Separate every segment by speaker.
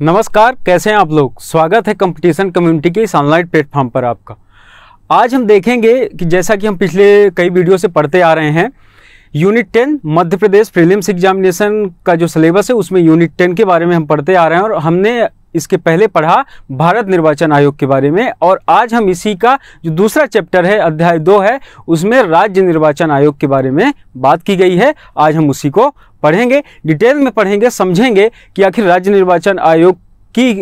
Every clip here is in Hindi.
Speaker 1: नमस्कार कैसे हैं आप लोग स्वागत है कंपटीशन कम्युनिटी के इस ऑनलाइन प्लेटफॉर्म पर आपका आज हम देखेंगे कि जैसा कि हम पिछले कई वीडियो से पढ़ते आ रहे हैं unit ten Madhya Pradesh prelims examination का जो सिलेबस है उसमें यूनिट टेन के बारे में हम पढ़ते आ रहे हैं और हमने इसके पहले पढ़ा भारत निर्वाचन आयोग के बारे में और आज हम इसी का जो दूसरा चैप्टर है अध्याय दो है उसमें राज्य निर्वाचन आयोग के बारे में बात की गई है आज हम उसी को पढ़ेंगे डिटेल में पढ़ेंगे समझेंगे कि आखिर राज्य निर्वाचन आयोग की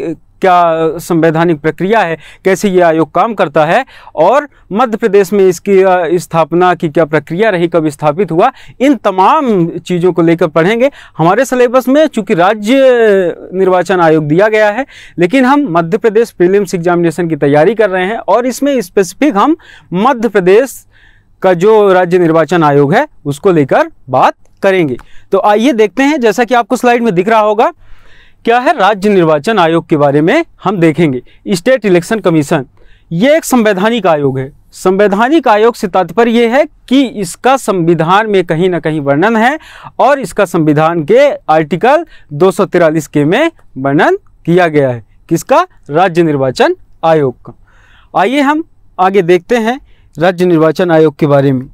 Speaker 1: क्या संवैधानिक प्रक्रिया है कैसे ये आयोग काम करता है और मध्य प्रदेश में इसकी स्थापना की क्या प्रक्रिया रही कब स्थापित हुआ इन तमाम चीज़ों को लेकर पढ़ेंगे हमारे सिलेबस में चूंकि राज्य निर्वाचन आयोग दिया गया है लेकिन हम मध्य प्रदेश प्रीलिम्स एग्जामिनेशन की तैयारी कर रहे हैं और इसमें स्पेसिफिक हम मध्य प्रदेश का जो राज्य निर्वाचन आयोग है उसको लेकर बात करेंगे तो आइए देखते हैं जैसा कि आपको स्लाइड में दिख रहा होगा क्या है राज्य निर्वाचन आयोग के बारे में हम देखेंगे स्टेट इलेक्शन कमीशन ये एक संवैधानिक आयोग है संवैधानिक आयोग से तात्पर्य यह है कि इसका संविधान में कहीं ना कहीं वर्णन है और इसका संविधान के आर्टिकल दो के में वर्णन किया गया है किसका राज्य निर्वाचन आयोग का आइए हम आगे देखते हैं राज्य निर्वाचन आयोग के बारे में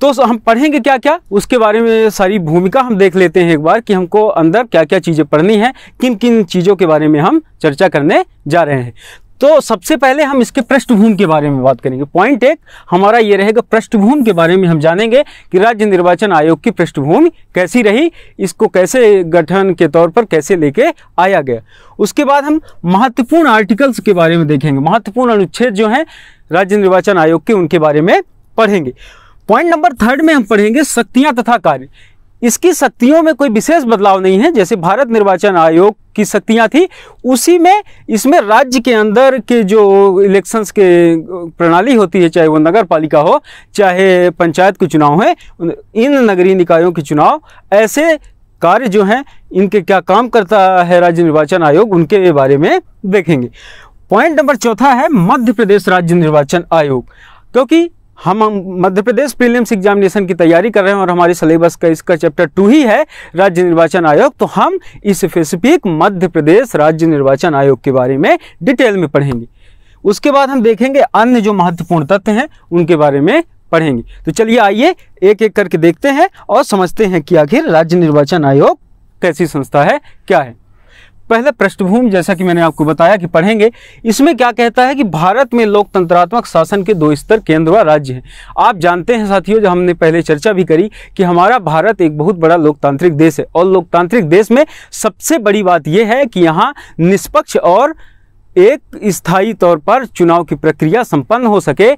Speaker 1: तो हम पढ़ेंगे क्या क्या उसके बारे में सारी भूमिका हम देख लेते हैं एक बार कि हमको अंदर क्या क्या चीज़ें पढ़नी है किन किन चीज़ों के बारे में हम चर्चा करने जा रहे हैं तो सबसे पहले हम इसके पृष्ठभूमि के बारे में बात करेंगे पॉइंट एक हमारा ये रहेगा पृष्ठभूमि के बारे में हम जानेंगे कि राज्य निर्वाचन आयोग की पृष्ठभूमि कैसी रही इसको कैसे गठन के तौर पर कैसे लेके आया गया उसके बाद हम महत्वपूर्ण आर्टिकल्स के बारे में देखेंगे महत्वपूर्ण अनुच्छेद जो हैं राज्य निर्वाचन आयोग के उनके बारे में पढ़ेंगे पॉइंट नंबर थर्ड में हम पढ़ेंगे शक्तियां तथा कार्य इसकी शक्तियों में कोई विशेष बदलाव नहीं है जैसे भारत निर्वाचन आयोग की शक्तियां थी उसी में इसमें राज्य के अंदर के जो इलेक्शंस के प्रणाली होती है चाहे वो नगर पालिका हो चाहे पंचायत के चुनाव है इन नगरीय निकायों के चुनाव ऐसे कार्य जो हैं इनके क्या काम करता है राज्य निर्वाचन आयोग उनके बारे में देखेंगे पॉइंट नंबर चौथा है मध्य प्रदेश राज्य निर्वाचन आयोग क्योंकि हम मध्य प्रदेश प्रीलियम्स एग्जामिनेशन की तैयारी कर रहे हैं और हमारे सिलेबस का इसका चैप्टर टू ही है राज्य निर्वाचन आयोग तो हम इस स्पेसिफिक मध्य प्रदेश राज्य निर्वाचन आयोग के बारे में डिटेल में पढ़ेंगे उसके बाद हम देखेंगे अन्य जो महत्वपूर्ण तत्व हैं उनके बारे में पढ़ेंगे तो चलिए आइए एक एक करके देखते हैं और समझते हैं कि आखिर राज्य निर्वाचन आयोग कैसी संस्था है क्या है पहले पृष्ठभूमि जैसा कि मैंने आपको बताया कि पढ़ेंगे इसमें क्या कहता है कि भारत में लोकतंत्रात्मक शासन के दो स्तर केंद्र व राज्य हैं आप जानते हैं साथियों जो हमने पहले चर्चा भी करी कि हमारा भारत एक बहुत बड़ा लोकतांत्रिक देश है और लोकतांत्रिक देश में सबसे बड़ी बात यह है कि यहाँ निष्पक्ष और एक स्थायी तौर पर चुनाव की प्रक्रिया संपन्न हो सके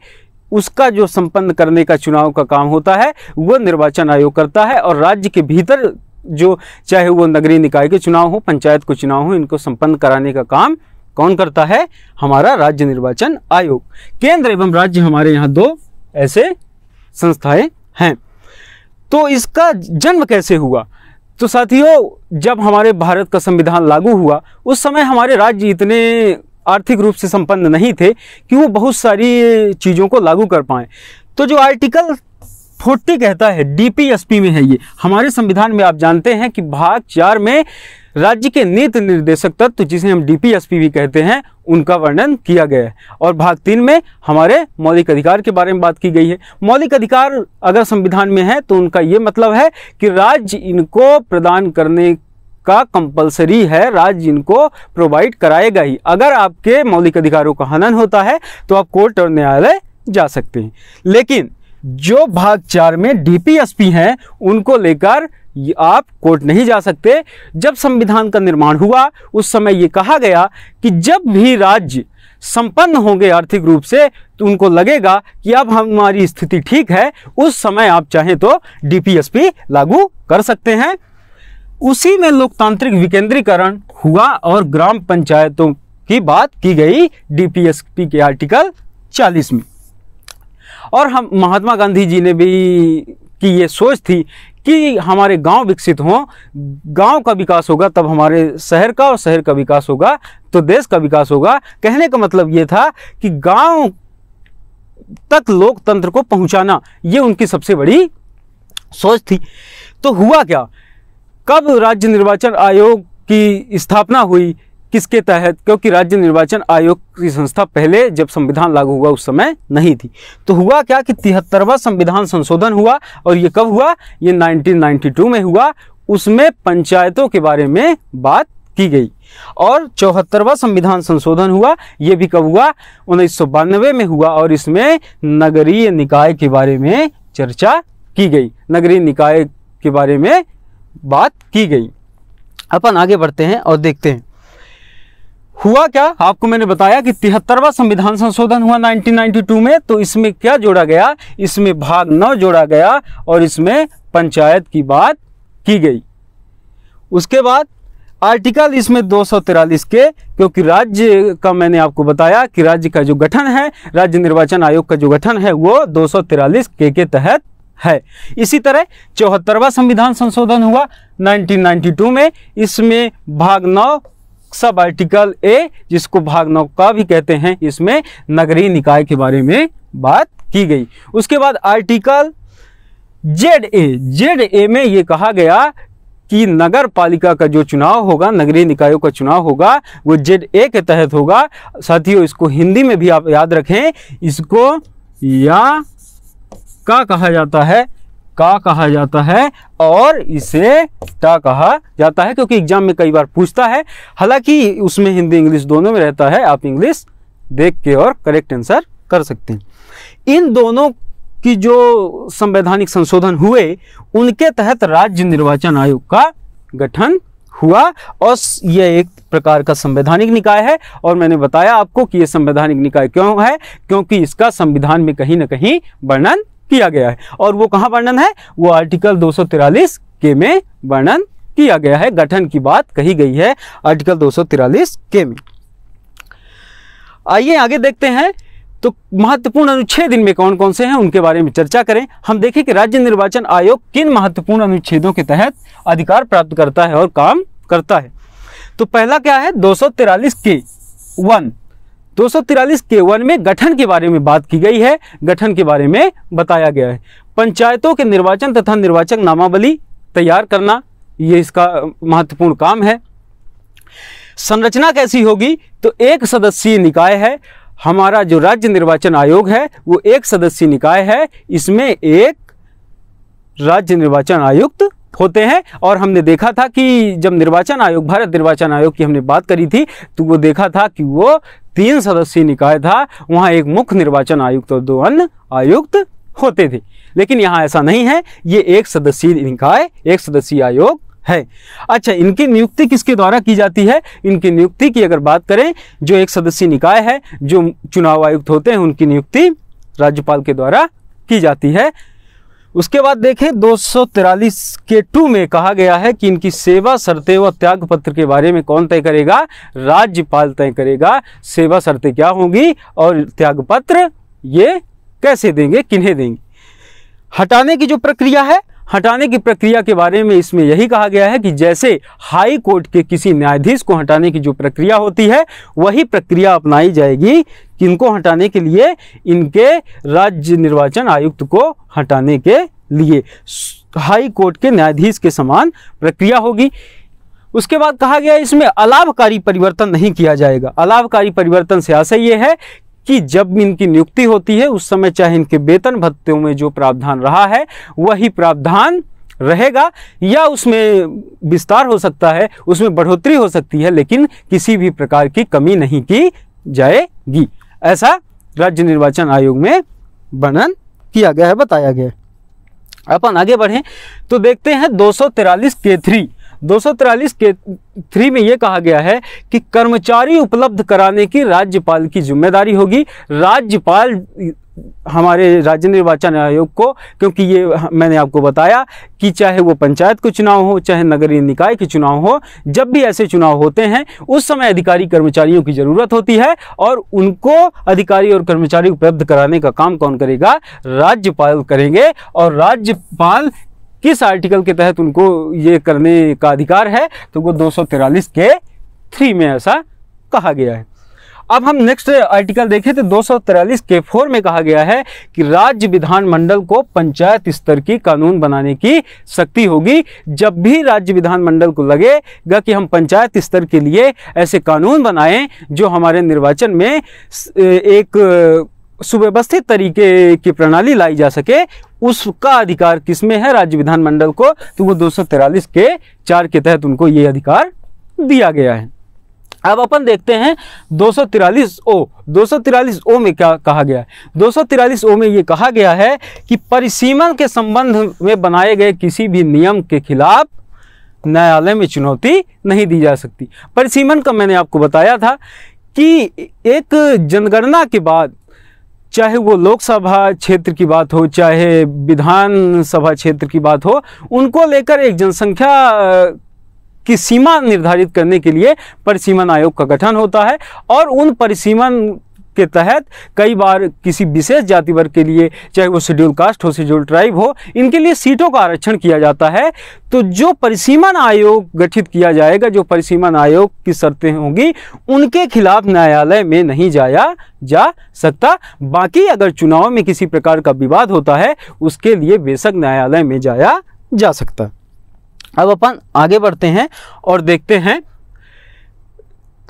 Speaker 1: उसका जो संपन्न करने का चुनाव का काम होता है वह निर्वाचन आयोग करता है और राज्य के भीतर जो चाहे वो नगरीय निकाय के चुनाव हो पंचायत के चुनाव हो इनको संपन्न कराने का काम कौन करता है हमारा राज्य निर्वाचन आयोग केंद्र एवं राज्य हमारे यहाँ दो ऐसे संस्थाएं हैं तो इसका जन्म कैसे हुआ तो साथियों जब हमारे भारत का संविधान लागू हुआ उस समय हमारे राज्य इतने आर्थिक रूप से संपन्न नहीं थे कि वो बहुत सारी चीज़ों को लागू कर पाएँ तो जो आर्टिकल फोर्टी कहता है डीपीएसपी में है ये हमारे संविधान में आप जानते हैं कि भाग चार में राज्य के नीत निर्देशक तत्व जिसे हम डीपीएसपी भी कहते हैं उनका वर्णन किया गया है और भाग तीन में हमारे मौलिक अधिकार के बारे में बात की गई है मौलिक अधिकार अगर संविधान में है तो उनका ये मतलब है कि राज्य इनको प्रदान करने का कंपलसरी है राज्य इनको प्रोवाइड कराएगा ही अगर आपके मौलिक अधिकारों का हनन होता है तो आप कोर्ट और न्यायालय जा सकते हैं लेकिन जो भाग चार में डीपीएसपी हैं उनको लेकर आप कोर्ट नहीं जा सकते जब संविधान का निर्माण हुआ उस समय ये कहा गया कि जब भी राज्य संपन्न होंगे आर्थिक रूप से तो उनको लगेगा कि अब हमारी स्थिति ठीक है उस समय आप चाहें तो डीपीएसपी लागू कर सकते हैं उसी में लोकतांत्रिक विकेंद्रीकरण हुआ और ग्राम पंचायतों की बात की गई डीपीएसपी के आर्टिकल 40 में और हम महात्मा गांधी जी ने भी की ये सोच थी कि हमारे गांव विकसित हों गांव का विकास होगा तब हमारे शहर का और शहर का विकास होगा तो देश का विकास होगा कहने का मतलब ये था कि गांव तक लोकतंत्र को पहुंचाना ये उनकी सबसे बड़ी सोच थी तो हुआ क्या कब राज्य निर्वाचन आयोग की स्थापना हुई किसके तहत क्योंकि राज्य निर्वाचन आयोग की संस्था पहले जब संविधान लागू हुआ उस समय नहीं थी तो हुआ क्या कि तिहत्तरवा संविधान संशोधन हुआ और ये कब हुआ ये 1992 में हुआ उसमें पंचायतों के बारे में बात की गई और चौहत्तरवा संविधान संशोधन हुआ ये भी कब हुआ उन्नीस में हुआ और इसमें नगरीय निकाय के बारे में चर्चा की गई नगरीय निकाय के बारे में बात की गई अपन आगे बढ़ते हैं और देखते हैं हुआ क्या आपको मैंने बताया कि तिहत्तरवा संविधान संशोधन हुआ 1992 में तो इसमें क्या जोड़ा गया इसमें भाग नौ जोड़ा गया और इसमें पंचायत की बात की गई उसके बाद आर्टिकल इसमें दो के क्योंकि राज्य का मैंने आपको बताया कि राज्य का जो गठन है राज्य निर्वाचन आयोग का जो गठन है वो दो के के तहत है इसी तरह चौहत्तरवा संविधान संशोधन हुआ 1992 में इसमें भाग नौ सब आर्टिकल ए जिसको भाग नौ का भी कहते हैं इसमें नगरीय निकाय के बारे में बात की गई उसके बाद article Z A Z A में ये कहा गया कि नगर पालिका का जो चुनाव होगा नगरीय निकायों का चुनाव होगा वो जेड ए के तहत होगा साथियों इसको हिंदी में भी आप याद रखें इसको या का कहा जाता है का कहा जाता है और इसे टा कहा जाता है क्योंकि एग्जाम में कई बार पूछता है हालांकि उसमें हिंदी इंग्लिश दोनों में रहता है आप इंग्लिश देख के और करेक्ट आंसर कर सकते हैं इन दोनों की जो संवैधानिक संशोधन हुए उनके तहत राज्य निर्वाचन आयोग का गठन हुआ और यह एक प्रकार का संवैधानिक निकाय है और मैंने बताया आपको कि यह संवैधानिक निकाय क्यों है क्योंकि इसका संविधान में कहीं ना कहीं वर्णन किया गया है और वो कहाँ वर्णन है वो आर्टिकल दो के में वर्णन किया गया है गठन की बात कही गई है आर्टिकल दो के में आइए आगे देखते हैं तो महत्वपूर्ण अनुच्छेद इनमें कौन कौन से हैं उनके बारे में चर्चा करें हम देखें कि राज्य निर्वाचन आयोग किन महत्वपूर्ण अनुच्छेदों के तहत अधिकार प्राप्त करता है और काम करता है तो पहला क्या है दो के वन दो सौ तिरालीस के वन में गठन के बारे में बात की गई है गठन के बारे में बताया गया है पंचायतों के निर्वाचन तथा निर्वाचक नामावली तैयार करना ये इसका महत्वपूर्ण काम है संरचना कैसी होगी तो एक सदस्यीय निकाय है हमारा जो राज्य निर्वाचन आयोग है वो एक सदस्यीय निकाय है इसमें एक राज्य निर्वाचन आयुक्त होते हैं और हमने देखा था कि जब निर्वाचन आयोग भारत निर्वाचन आयोग की हमने बात करी थी तो वो देखा था कि वो तीन सदस्यीय निकाय था वहाँ एक मुख्य निर्वाचन आयुक्त और दो अन्य आयुक्त होते थे लेकिन यहाँ ऐसा नहीं है ये एक सदस्यीय निकाय एक सदस्यीय आयोग है अच्छा इनकी नियुक्ति किसके द्वारा की जाती है इनकी नियुक्ति की अगर बात करें जो एक सदस्यीय निकाय है जो चुनाव आयुक्त होते हैं उनकी नियुक्ति राज्यपाल के द्वारा की जाती है उसके बाद देखें दो के टू में कहा गया है कि इनकी सेवा शर्तें व त्याग पत्र के बारे में कौन तय करेगा राज्यपाल तय करेगा सेवा शर्तें क्या होंगी और त्याग पत्र ये कैसे देंगे किन्हें देंगे हटाने की जो प्रक्रिया है हटाने की प्रक्रिया के बारे में इसमें यही कहा गया है कि जैसे हाई कोर्ट के किसी न्यायाधीश को हटाने की जो प्रक्रिया होती है वही प्रक्रिया अपनाई जाएगी किनको हटाने के लिए इनके राज्य निर्वाचन आयुक्त को हटाने के लिए हाई कोर्ट के न्यायाधीश के समान प्रक्रिया होगी उसके बाद कहा गया इसमें अलाभकारी परिवर्तन नहीं किया जाएगा अलाभकारी परिवर्तन से आशय ये है कि जब इनकी नियुक्ति होती है उस समय चाहे इनके वेतन भत्तों में जो प्रावधान रहा है वही प्रावधान रहेगा या उसमें विस्तार हो सकता है उसमें बढ़ोतरी हो सकती है लेकिन किसी भी प्रकार की कमी नहीं की जाएगी ऐसा राज्य निर्वाचन आयोग में वर्णन किया गया है बताया गया अपन आगे बढ़ें तो देखते हैं दो सौ के थ्री दो के थ्री में यह कहा गया है कि कर्मचारी उपलब्ध कराने की राज्यपाल की जिम्मेदारी होगी राज्यपाल हमारे राज्य निर्वाचन आयोग को क्योंकि ये मैंने आपको बताया कि चाहे वो पंचायत के चुनाव हो चाहे नगरीय निकाय के चुनाव हो जब भी ऐसे चुनाव होते हैं उस समय अधिकारी कर्मचारियों की ज़रूरत होती है और उनको अधिकारी और कर्मचारी उपलब्ध कराने का काम कौन करेगा राज्यपाल करेंगे और राज्यपाल किस आर्टिकल के तहत उनको ये करने का अधिकार है तो वो दो के थ्री में ऐसा कहा गया है अब हम नेक्स्ट आर्टिकल देखें तो दो के फोर में कहा गया है कि राज्य विधानमंडल को पंचायत स्तर की कानून बनाने की शक्ति होगी जब भी राज्य विधानमंडल को लगेगा कि हम पंचायत स्तर के लिए ऐसे कानून बनाएं जो हमारे निर्वाचन में एक सुव्यवस्थित तरीके की प्रणाली लाई जा सके उसका अधिकार किसमें है राज्य विधानमंडल को तो वो दो के चार के तहत उनको ये अधिकार दिया गया है अब अपन देखते हैं दो ओ दो ओ में क्या कहा गया है दो ओ में ये कहा गया है कि परिसीमन के संबंध में बनाए गए किसी भी नियम के खिलाफ न्यायालय में चुनौती नहीं दी जा सकती परिसीमन का मैंने आपको बताया था कि एक जनगणना के बाद चाहे वो लोकसभा क्षेत्र की बात हो चाहे विधानसभा क्षेत्र की बात हो उनको लेकर एक जनसंख्या की सीमा निर्धारित करने के लिए परिसीमन आयोग का गठन होता है और उन परिसीमन के तहत कई बार किसी विशेष जाति वर्ग के लिए चाहे वो शेड्यूल कास्ट हो शेड्यूल ट्राइब हो इनके लिए सीटों का आरक्षण किया जाता है तो जो परिसीमन आयोग गठित किया जाएगा जो परिसीमन आयोग की शर्तें होंगी उनके खिलाफ न्यायालय में नहीं जाया जा सकता बाकी अगर चुनाव में किसी प्रकार का विवाद होता है उसके लिए बेशक न्यायालय में जाया जा सकता अब अपन आगे बढ़ते हैं और देखते हैं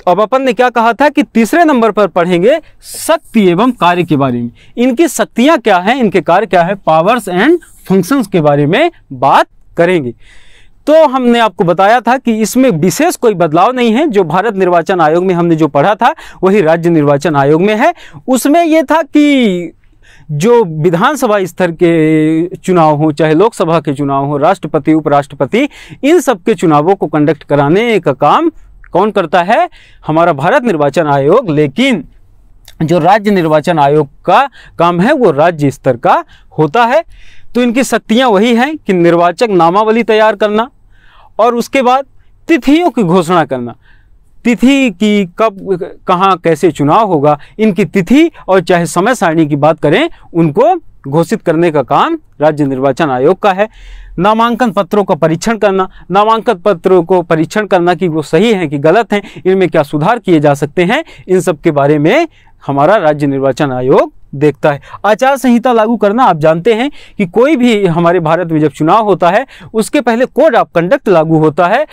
Speaker 1: अब अपन ने क्या कहा था कि तीसरे नंबर पर पढ़ेंगे शक्ति एवं कार्य के बारे में इनकी शक्तियां क्या है इनके कार्य क्या है पावर्स एंड फंक्शंस के बारे में बात करेंगे तो हमने आपको बताया था कि इसमें विशेष कोई बदलाव नहीं है जो भारत निर्वाचन आयोग में हमने जो पढ़ा था वही राज्य निर्वाचन आयोग में है उसमें यह था कि जो विधानसभा स्तर के चुनाव हो चाहे लोकसभा के चुनाव हो राष्ट्रपति उपराष्ट्रपति इन सब के चुनावों को कंडक्ट कराने का काम कौन करता है हमारा भारत निर्वाचन आयोग लेकिन जो राज्य निर्वाचन आयोग का काम है वो राज्य स्तर का होता है तो इनकी शक्तियाँ वही हैं कि निर्वाचक नामावली तैयार करना और उसके बाद तिथियों की घोषणा करना तिथि की कब कहाँ कैसे चुनाव होगा इनकी तिथि और चाहे समय सारणी की बात करें उनको घोषित करने का काम राज्य निर्वाचन आयोग का है नामांकन पत्रों का परीक्षण करना नामांकन पत्रों को परीक्षण करना कि वो सही हैं कि गलत हैं इनमें क्या सुधार किए जा सकते हैं इन सब के बारे में हमारा राज्य निर्वाचन आयोग देखता है आचार संहिता लागू करना आप जानते हैं कि कोई भी हमारे भारत में जब चुनाव होता है उसके पहले कोड ऑफ कंडक्ट लागू होता है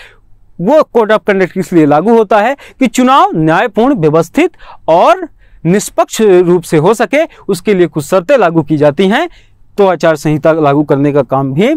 Speaker 1: वो कोड ऑफ कंडक्ट इसलिए लागू होता है कि चुनाव न्यायपूर्ण व्यवस्थित और निष्पक्ष रूप से हो सके उसके लिए कुछ शर्तें लागू की जाती हैं तो आचार संहिता लागू करने का काम भी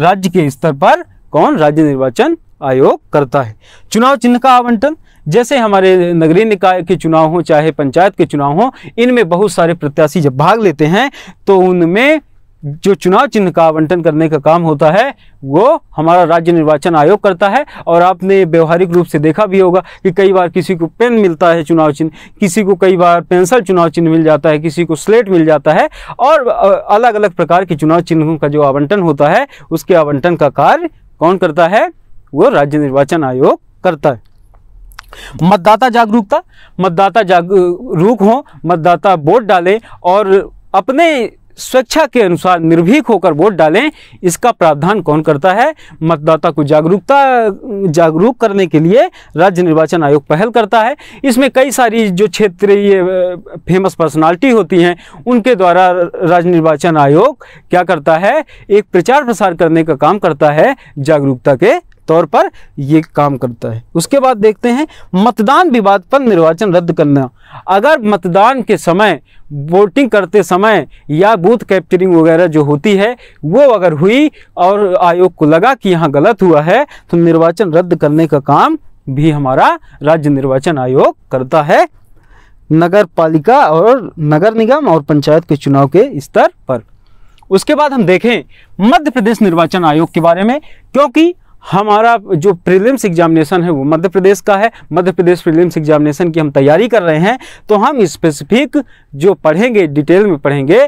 Speaker 1: राज्य के स्तर पर कौन राज्य निर्वाचन आयोग करता है चुनाव चिन्ह का आवंटन जैसे हमारे नगरीय निकाय के चुनाव हों चाहे पंचायत के चुनाव हों इनमें बहुत सारे प्रत्याशी जब भाग लेते हैं तो उनमें जो चुनाव चिन्ह का आवंटन करने का काम होता है वो हमारा राज्य निर्वाचन आयोग करता है और आपने व्यवहारिक रूप से देखा भी होगा कि कई बार किसी को पेन मिलता है चुनाव चिन्ह किसी को कई बार पेंसिल चुनाव चिन्ह मिल जाता है किसी को स्लेट मिल जाता है और अलग अलग प्रकार के चुनाव चिन्हों का जो आवंटन होता है उसके आवंटन का कार्य कौन करता है वो राज्य निर्वाचन आयोग करता है मतदाता जागरूकता मतदाता जागरूक हो मतदाता वोट डाले और अपने स्वेच्छा के अनुसार निर्भीक होकर वोट डालें इसका प्रावधान कौन करता है मतदाता को जागरूकता जागरूक करने के लिए राज्य निर्वाचन आयोग पहल करता है इसमें कई सारी जो क्षेत्रीय फेमस पर्सनालिटी होती हैं उनके द्वारा राज्य निर्वाचन आयोग क्या करता है एक प्रचार प्रसार करने का काम करता है जागरूकता के तौर पर ये काम करता है उसके बाद देखते हैं मतदान विवाद पर निर्वाचन रद्द करना अगर मतदान के समय वोटिंग करते समय या बूथ कैप्चरिंग वगैरह जो होती है वो अगर हुई और आयोग को लगा कि यहाँ गलत हुआ है तो निर्वाचन रद्द करने का काम भी हमारा राज्य निर्वाचन आयोग करता है नगर पालिका और नगर निगम और पंचायत के चुनाव के स्तर पर उसके बाद हम देखें मध्य प्रदेश निर्वाचन आयोग के बारे में क्योंकि हमारा जो प्रीलिम्स एग्जामिनेशन है वो मध्य प्रदेश का है मध्य प्रदेश प्रीलिम्स एग्जामिनेशन की हम तैयारी कर रहे हैं तो हम स्पेसिफिक जो पढ़ेंगे डिटेल में पढ़ेंगे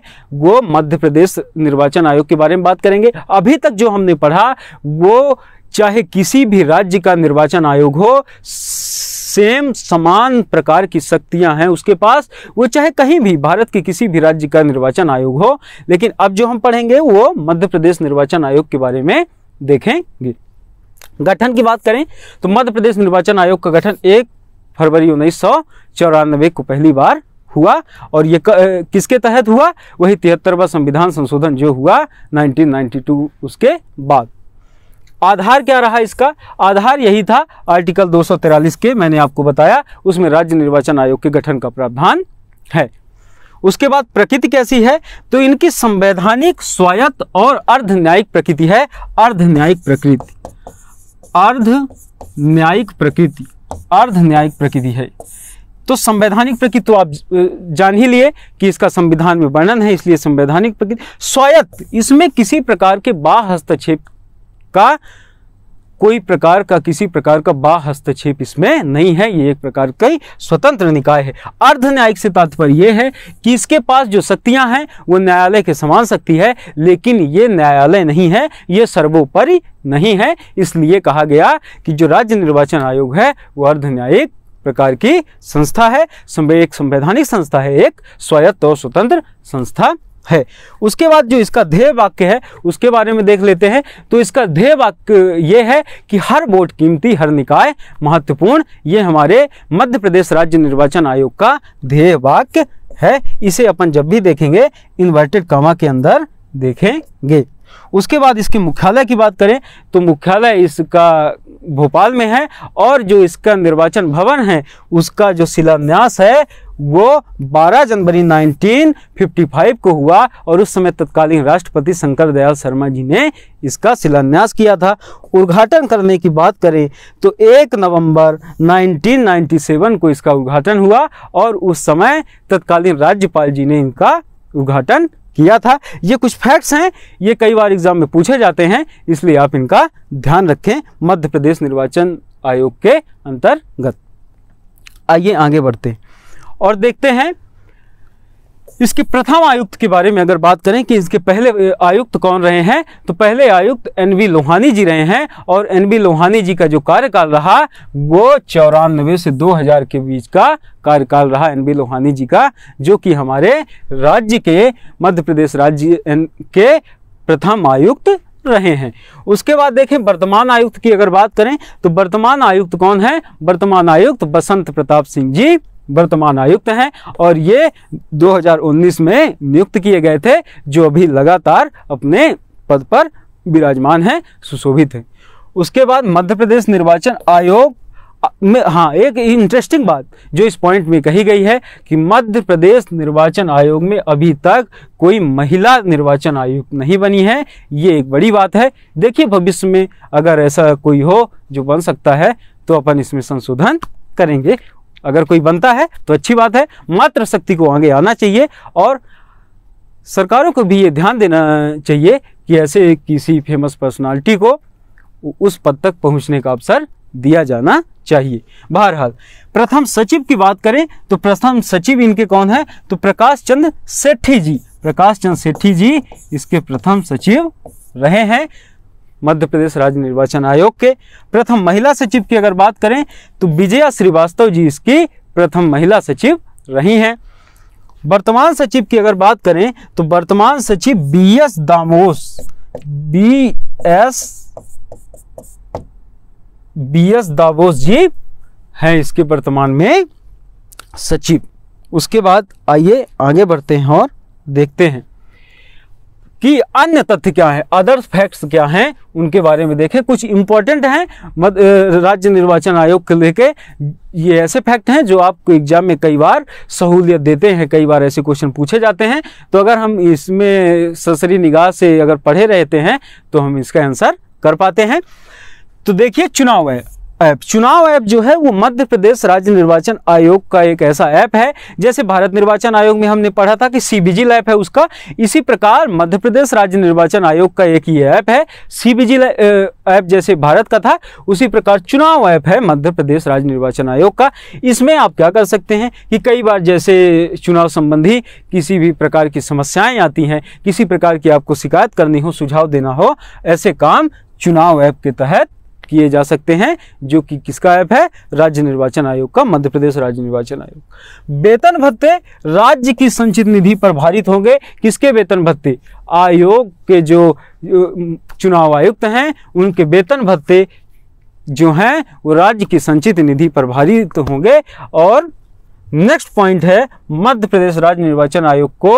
Speaker 1: वो मध्य प्रदेश निर्वाचन आयोग के बारे में बात करेंगे अभी तक जो हमने पढ़ा वो चाहे किसी भी राज्य का निर्वाचन आयोग हो सेम समान प्रकार की शक्तियां हैं उसके पास वो चाहे कहीं भी भारत के किसी भी राज्य का निर्वाचन आयोग हो लेकिन अब जो हम पढ़ेंगे वो मध्य प्रदेश निर्वाचन आयोग के बारे में देखेंगे गठन की बात करें तो मध्य प्रदेश निर्वाचन आयोग का गठन एक फरवरी उन्नीस सौ चौरानवे को पहली बार हुआ और ये किसके तहत हुआ वही तिहत्तरवा संविधान संशोधन जो हुआ 1992 उसके बाद आधार क्या रहा इसका आधार यही था आर्टिकल दो के मैंने आपको बताया उसमें राज्य निर्वाचन आयोग के गठन का प्रावधान है उसके बाद प्रकृति कैसी है तो इनकी संवैधानिक स्वायत्त और अर्ध न्यायिक प्रकृति है अर्ध न्यायिक प्रकृति अर्ध न्यायिक प्रकृति अर्ध न्यायिक प्रकृति है तो संवैधानिक प्रकृति तो आप जान ही लिए कि इसका संविधान में वर्णन है इसलिए संवैधानिक प्रकृति स्वायत्त इसमें किसी प्रकार के बाह हस्तक्षेप का कोई प्रकार का किसी प्रकार का बा हस्तक्षेप इसमें नहीं है ये एक प्रकार का स्वतंत्र निकाय है अर्ध न्यायिक से तात्पर्य यह है कि इसके पास जो शक्तियां हैं वो न्यायालय के समान शक्ति है लेकिन ये न्यायालय नहीं है ये सर्वोपरि नहीं है इसलिए कहा गया कि जो राज्य निर्वाचन आयोग है वो अर्ध न्यायिक प्रकार की संस्था है एक संवैधानिक संस्था है एक स्वायत्त और स्वतंत्र संस्था है उसके बाद जो इसका ध्येय वाक्य है उसके बारे में देख लेते हैं तो इसका ध्येय वाक्य ये है कि हर वोट कीमती हर निकाय महत्वपूर्ण ये हमारे मध्य प्रदेश राज्य निर्वाचन आयोग का ध्येय वाक्य है इसे अपन जब भी देखेंगे इन्वर्टेड कामा के अंदर देखेंगे उसके बाद इसके मुख्यालय की बात करें तो मुख्यालय इसका भोपाल में है और जो इसका निर्वाचन भवन है उसका जो शिलान्यास है वो 12 जनवरी 1955 को हुआ और उस समय तत्कालीन राष्ट्रपति शंकर दयाल शर्मा जी ने इसका शिलान्यास किया था उद्घाटन करने की बात करें तो 1 नवंबर 1997 को इसका उद्घाटन हुआ और उस समय तत्कालीन राज्यपाल जी ने इनका उद्घाटन किया था ये कुछ फैक्ट्स हैं ये कई बार एग्जाम में पूछे जाते हैं इसलिए आप इनका ध्यान रखें मध्य प्रदेश निर्वाचन आयोग के अंतर्गत आइए आगे बढ़ते हैं और देखते हैं इसके प्रथम आयुक्त के बारे में अगर बात करें कि इसके पहले आयुक्त कौन रहे हैं तो पहले आयुक्त एन वी लोहानी जी रहे हैं और एन वी लोहानी जी का जो कार्यकाल रहा वो चौरानवे से 2000 के बीच का कार्यकाल रहा एन वी लोहानी जी का जो कि हमारे राज्य के मध्य प्रदेश राज्य के प्रथम आयुक्त रहे हैं उसके बाद देखें वर्तमान आयुक्त की अगर बात करें तो वर्तमान आयुक्त कौन है वर्तमान आयुक्त बसंत प्रताप सिंह जी वर्तमान आयुक्त हैं और ये 2019 में नियुक्त किए गए थे जो अभी लगातार अपने पद पर विराजमान हैं सुशोभित हैं उसके बाद मध्य प्रदेश निर्वाचन आयोग में हाँ एक इंटरेस्टिंग बात जो इस पॉइंट में कही गई है कि मध्य प्रदेश निर्वाचन आयोग में अभी तक कोई महिला निर्वाचन आयुक्त नहीं बनी है ये एक बड़ी बात है देखिए भविष्य में अगर ऐसा कोई हो जो बन सकता है तो अपन इसमें संशोधन करेंगे अगर कोई बनता है तो अच्छी बात है मातृशक्ति को आगे आना चाहिए और सरकारों को भी ये ध्यान देना चाहिए कि ऐसे किसी फेमस पर्सनालिटी को उस पद तक पहुंचने का अवसर दिया जाना चाहिए बहरहाल प्रथम सचिव की बात करें तो प्रथम सचिव इनके कौन है तो प्रकाश चंद्र सेठी जी प्रकाश चंद्र सेठी जी इसके प्रथम सचिव रहे हैं मध्य प्रदेश राज्य निर्वाचन आयोग के प्रथम महिला सचिव की अगर बात करें तो विजया श्रीवास्तव जी इसकी प्रथम महिला सचिव रही हैं वर्तमान सचिव की अगर बात करें तो वर्तमान सचिव B S Damos B S B S Damos ji हैं इसके वर्तमान में सचिव उसके बाद आइए आगे बढ़ते हैं और देखते हैं कि अन्य तथ्य क्या है अदर्स फैक्ट्स क्या हैं उनके बारे में देखें कुछ इंपॉर्टेंट हैं मत राज्य निर्वाचन आयोग के लेके ये ऐसे फैक्ट हैं जो आपको एग्जाम में कई बार सहूलियत देते हैं कई बार ऐसे क्वेश्चन पूछे जाते हैं तो अगर हम इसमें ससरी निगाह से अगर पढ़े रहते हैं तो हम इसका आंसर कर पाते हैं तो देखिए चुनाव है ऐप चुनाव ऐप जो है वो मध्य प्रदेश राज्य निर्वाचन आयोग का एक ऐसा ऐप है जैसे भारत निर्वाचन आयोग में हमने पढ़ा था कि सी विजिल ऐप है उसका इसी प्रकार मध्य प्रदेश राज्य निर्वाचन आयोग का एक ये ऐप है सी विजिल ऐप जैसे भारत का था उसी प्रकार चुनाव ऐप है मध्य प्रदेश राज्य निर्वाचन आयोग का इसमें आप क्या कर सकते हैं कि कई बार जैसे चुनाव संबंधी किसी भी प्रकार की समस्याएं आती हैं किसी प्रकार की आपको शिकायत करनी हो सुझाव देना हो ऐसे काम चुनाव ऐप के तहत किए जा सकते हैं जो कि किसका ऐप है राज्य निर्वाचन आयोग का मध्य प्रदेश राज्य निर्वाचन आयोग वेतन भत्ते राज्य की संचित निधि पर भारित होंगे किसके वेतन भत्ते आयोग के जो चुनाव आयुक्त हैं उनके वेतन भत्ते जो हैं वो राज्य की संचित निधि पर भारित होंगे और नेक्स्ट पॉइंट है मध्य प्रदेश राज्य निर्वाचन आयोग को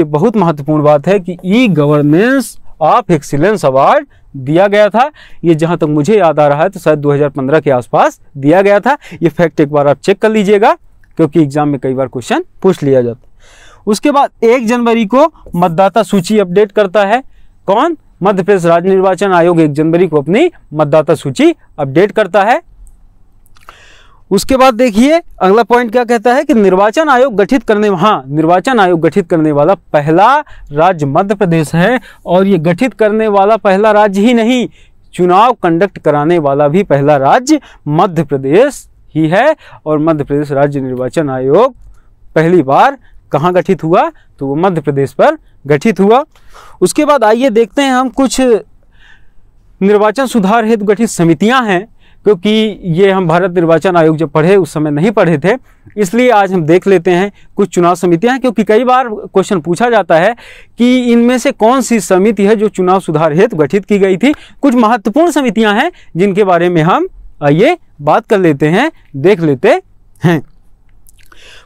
Speaker 1: ये बहुत महत्वपूर्ण बात है कि E governance of excellence award दिया गया था ये जहां तक तो मुझे याद आ रहा है तो शायद 2015 के आसपास दिया गया था ये फैक्ट एक बार आप चेक कर लीजिएगा क्योंकि एग्जाम में कई बार क्वेश्चन पूछ लिया जाता है उसके बाद एक जनवरी को मतदाता सूची अपडेट करता है कौन मध्य प्रदेश राज्य निर्वाचन आयोग एक जनवरी को अपनी मतदाता सूची अपडेट करता है उसके बाद देखिए अगला पॉइंट क्या कहता है कि निर्वाचन आयोग गठित करने हाँ निर्वाचन आयोग गठित करने वाला पहला राज्य मध्य प्रदेश है और ये गठित करने वाला पहला राज्य ही नहीं चुनाव कंडक्ट कराने वाला भी पहला राज्य मध्य प्रदेश ही है और मध्य प्रदेश राज्य निर्वाचन आयोग पहली बार कहाँ गठित हुआ तो वो मध्य प्रदेश पर गठित हुआ उसके बाद आइए देखते हैं हम कुछ निर्वाचन सुधार हेतु गठित समितियां हैं क्योंकि ये हम भारत निर्वाचन आयोग जब पढ़े उस समय नहीं पढ़े थे इसलिए आज हम देख लेते हैं कुछ चुनाव समितियां क्योंकि कई बार क्वेश्चन पूछा जाता है कि इनमें से कौन सी समिति है जो चुनाव सुधार हेतु गठित की गई थी कुछ महत्वपूर्ण समितियां हैं जिनके बारे में हम ये बात कर लेते हैं देख लेते हैं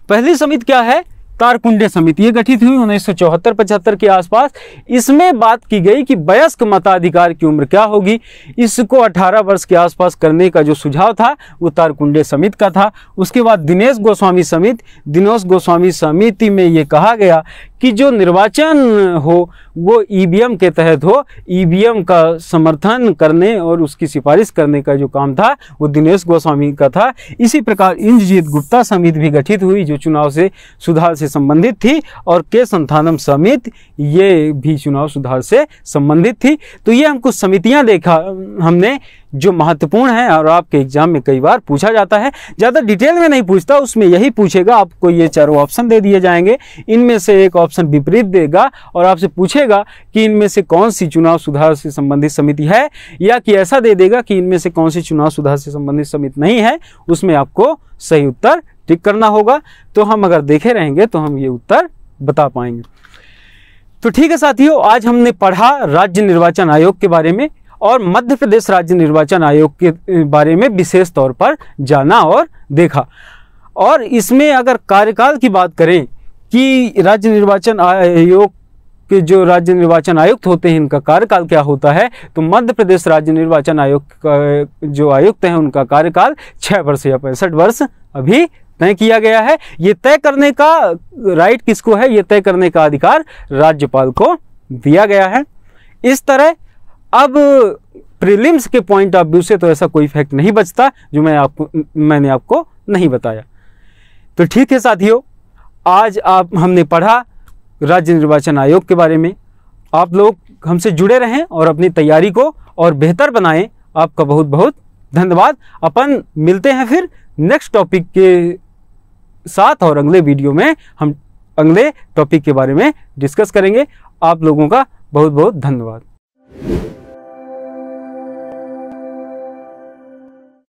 Speaker 1: पहली समिति क्या है तारकुंडे समिति ये गठित हुई उन्नीस सौ चौहत्तर पचहत्तर के आसपास इसमें बात की गई कि वयस्क मताधिकार की उम्र क्या होगी इसको 18 वर्ष के आसपास करने का जो सुझाव था वो तारकुंडे समिति का था उसके बाद दिनेश गोस्वामी समिति दिनेश गोस्वामी समिति में ये कहा गया कि जो निर्वाचन हो वो ईवीएम e के तहत हो ईवीएम e का समर्थन करने और उसकी सिफारिश करने का जो काम था वो दिनेश गोस्वामी का था इसी प्रकार इंद्रजीत गुप्ता समिति भी गठित हुई जो चुनाव से सुधार से संबंधित थी और के संथानम समिति ये भी चुनाव सुधार से संबंधित थी तो ये हम कुछ समितियाँ देखा हमने जो महत्वपूर्ण है और आपके एग्जाम में कई बार पूछा जाता है ज़्यादा डिटेल में नहीं पूछता उसमें यही पूछेगा आपको ये चारों ऑप्शन दे दिए जाएंगे इनमें से एक ऑप्शन विपरीत देगा और आपसे पूछेगा कि इनमें से कौन सी चुनाव सुधार से संबंधित समिति है या कि ऐसा दे देगा कि इनमें से कौन सी चुनाव सुधार से संबंधित समिति नहीं है उसमें आपको सही उत्तर टिक करना होगा तो हम अगर देखे रहेंगे तो हम ये उत्तर बता पाएंगे तो ठीक है साथियों आज हमने पढ़ा राज्य निर्वाचन आयोग के बारे में और मध्य प्रदेश राज्य निर्वाचन आयोग के बारे में विशेष तौर पर जाना और देखा और इसमें अगर कार्यकाल की बात करें कि राज्य निर्वाचन आयोग के जो राज्य निर्वाचन आयुक्त होते हैं इनका कार्यकाल क्या होता है तो मध्य प्रदेश राज्य निर्वाचन आयोग का जो आयुक्त हैं उनका कार्यकाल छः वर्ष या पैंसठ वर्ष अभी तय किया गया है ये तय करने का राइट किसको है ये तय करने का अधिकार राज्यपाल को दिया गया है इस तरह अब प्रीलिम्स के पॉइंट ऑफ व्यू से तो ऐसा कोई फैक्ट नहीं बचता जो मैं आपको मैंने आपको नहीं बताया तो ठीक है साथियों आज आप हमने पढ़ा राज्य निर्वाचन आयोग के बारे में आप लोग हमसे जुड़े रहें और अपनी तैयारी को और बेहतर बनाएं आपका बहुत बहुत धन्यवाद अपन मिलते हैं फिर नेक्स्ट टॉपिक के साथ और अगले वीडियो में हम अगले टॉपिक के बारे में डिस्कस करेंगे आप लोगों का बहुत बहुत धन्यवाद